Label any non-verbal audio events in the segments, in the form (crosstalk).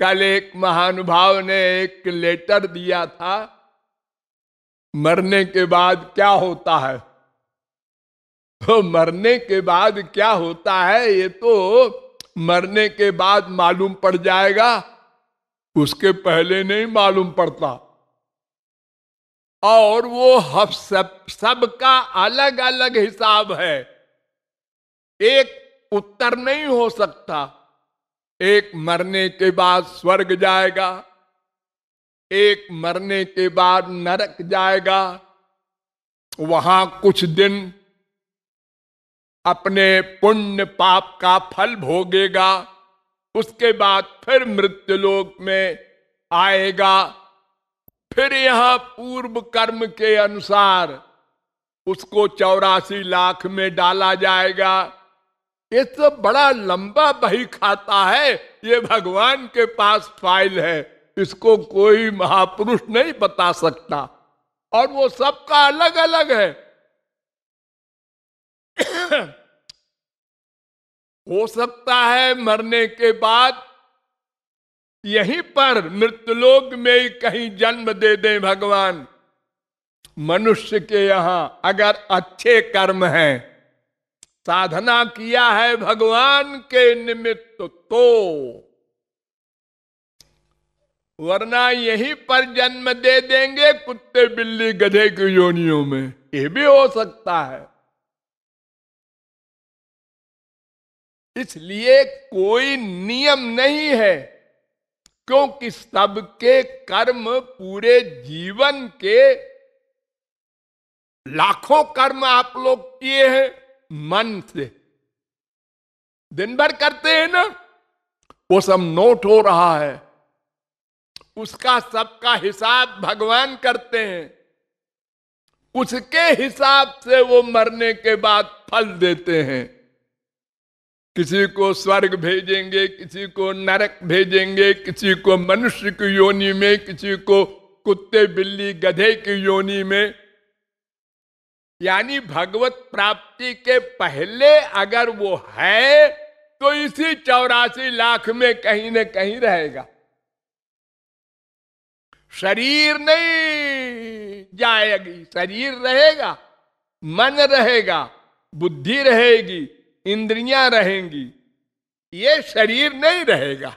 कल एक महानुभाव ने एक लेटर दिया था मरने के बाद क्या होता है तो मरने के बाद क्या होता है ये तो मरने के बाद मालूम पड़ जाएगा उसके पहले नहीं मालूम पड़ता और वो हफ सब सबका अलग अलग हिसाब है एक उत्तर नहीं हो सकता एक मरने के बाद स्वर्ग जाएगा एक मरने के बाद नरक जाएगा वहां कुछ दिन अपने पुण्य पाप का फल भोगेगा उसके बाद फिर मृत्यु लोक में आएगा फिर यहां पूर्व कर्म के अनुसार उसको चौरासी लाख में डाला जाएगा ये तो बड़ा लंबा बही खाता है ये भगवान के पास फाइल है इसको कोई महापुरुष नहीं बता सकता और वो सबका अलग अलग है (coughs) हो सकता है मरने के बाद यहीं पर मृत्युलोक में ही कहीं जन्म दे दे भगवान मनुष्य के यहां अगर अच्छे कर्म हैं साधना किया है भगवान के निमित्त तो वरना यहीं पर जन्म दे देंगे कुत्ते बिल्ली गधे की योनियों में यह भी हो सकता है इसलिए कोई नियम नहीं है क्योंकि सबके कर्म पूरे जीवन के लाखों कर्म आप लोग किए हैं मन से दिन भर करते हैं ना वो सब नोट हो रहा है उसका सबका हिसाब भगवान करते हैं उसके हिसाब से वो मरने के बाद फल देते हैं किसी को स्वर्ग भेजेंगे किसी को नरक भेजेंगे किसी को मनुष्य की योनि में किसी को कुत्ते बिल्ली गधे की योनि में यानी भगवत प्राप्ति के पहले अगर वो है तो इसी चौरासी लाख में कहीं न कहीं रहेगा शरीर नहीं जाएगी शरीर रहेगा मन रहेगा बुद्धि रहेगी इंद्रियां रहेंगी ये शरीर नहीं रहेगा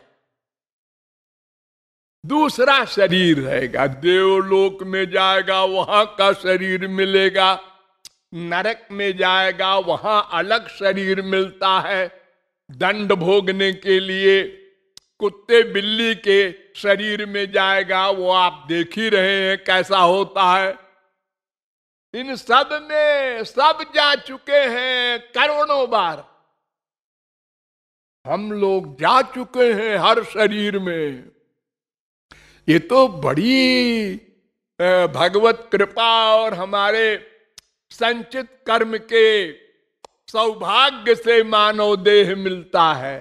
दूसरा शरीर रहेगा देवलोक में जाएगा वहां का शरीर मिलेगा नरक में जाएगा वहां अलग शरीर मिलता है दंड भोगने के लिए कुत्ते बिल्ली के शरीर में जाएगा वो आप देख ही रहे हैं कैसा होता है इन सब में सब जा चुके हैं करोड़ों बार हम लोग जा चुके हैं हर शरीर में ये तो बड़ी भगवत कृपा और हमारे संचित कर्म के सौभाग्य से मानव देह मिलता है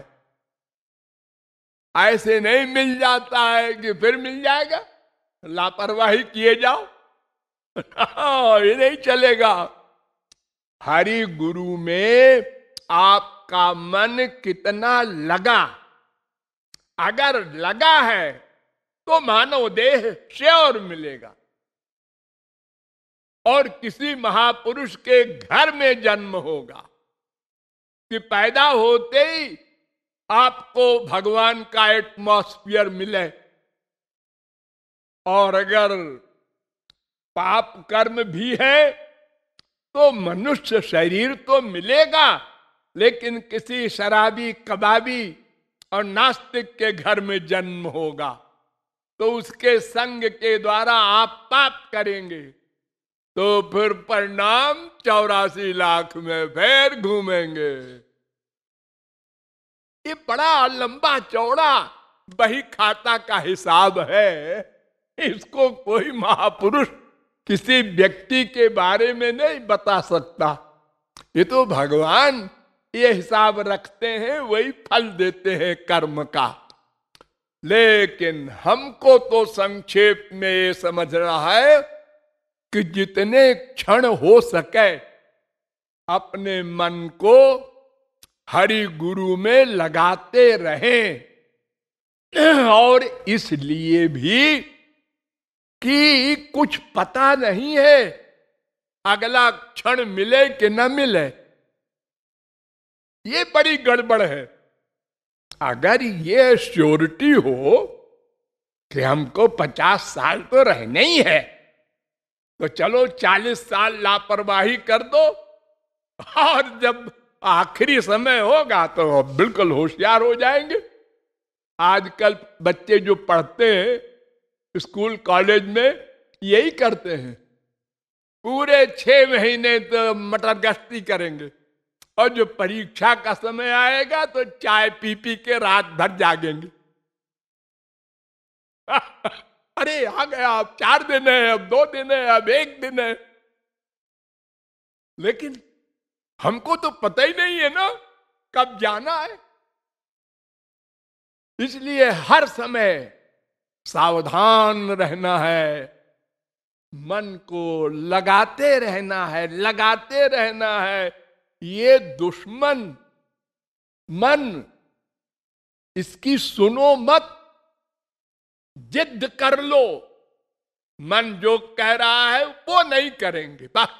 ऐसे नहीं मिल जाता है कि फिर मिल जाएगा लापरवाही किए जाओ (laughs) ये नहीं चलेगा हरि गुरु में आपका मन कितना लगा अगर लगा है तो मानव देह श्योर मिलेगा और किसी महापुरुष के घर में जन्म होगा कि पैदा होते ही आपको भगवान का एटमॉस्फियर मिले और अगर पाप कर्म भी है तो मनुष्य शरीर तो मिलेगा लेकिन किसी शराबी कबाबी और नास्तिक के घर में जन्म होगा तो उसके संग के द्वारा आप पाप करेंगे तो फिर परिणाम चौरासी लाख में फिर घूमेंगे ये बड़ा लंबा चौड़ा बही खाता का हिसाब है इसको कोई महापुरुष किसी व्यक्ति के बारे में नहीं बता सकता ये तो भगवान ये हिसाब रखते हैं वही फल देते हैं कर्म का लेकिन हमको तो संक्षेप में ये समझ रहा है कि जितने क्षण हो सके अपने मन को हरि गुरु में लगाते रहें और इसलिए भी कि कुछ पता नहीं है अगला क्षण मिले कि न मिले ये बड़ी गड़बड़ है अगर ये श्योरिटी हो कि हमको पचास साल तो रहना ही है तो चलो चालीस साल लापरवाही कर दो और जब आखिरी समय होगा तो बिल्कुल होशियार हो जाएंगे आजकल बच्चे जो पढ़ते हैं स्कूल कॉलेज में यही करते हैं पूरे छह महीने तो मटर गश्ती करेंगे और जो परीक्षा का समय आएगा तो चाय पी पी के रात भर जागेंगे (laughs) अरे आ गया अब चार दिन है अब दो दिन है अब एक दिन है लेकिन हमको तो पता ही नहीं है ना कब जाना है इसलिए हर समय सावधान रहना है मन को लगाते रहना है लगाते रहना है ये दुश्मन मन इसकी सुनो मत जिद कर लो मन जो कह रहा है वो नहीं करेंगे बाह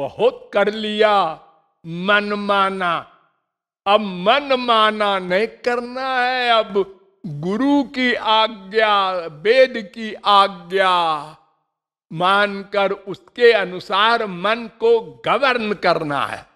बहुत कर लिया मन माना अब मन माना नहीं करना है अब गुरु की आज्ञा वेद की आज्ञा मानकर उसके अनुसार मन को गवर्न करना है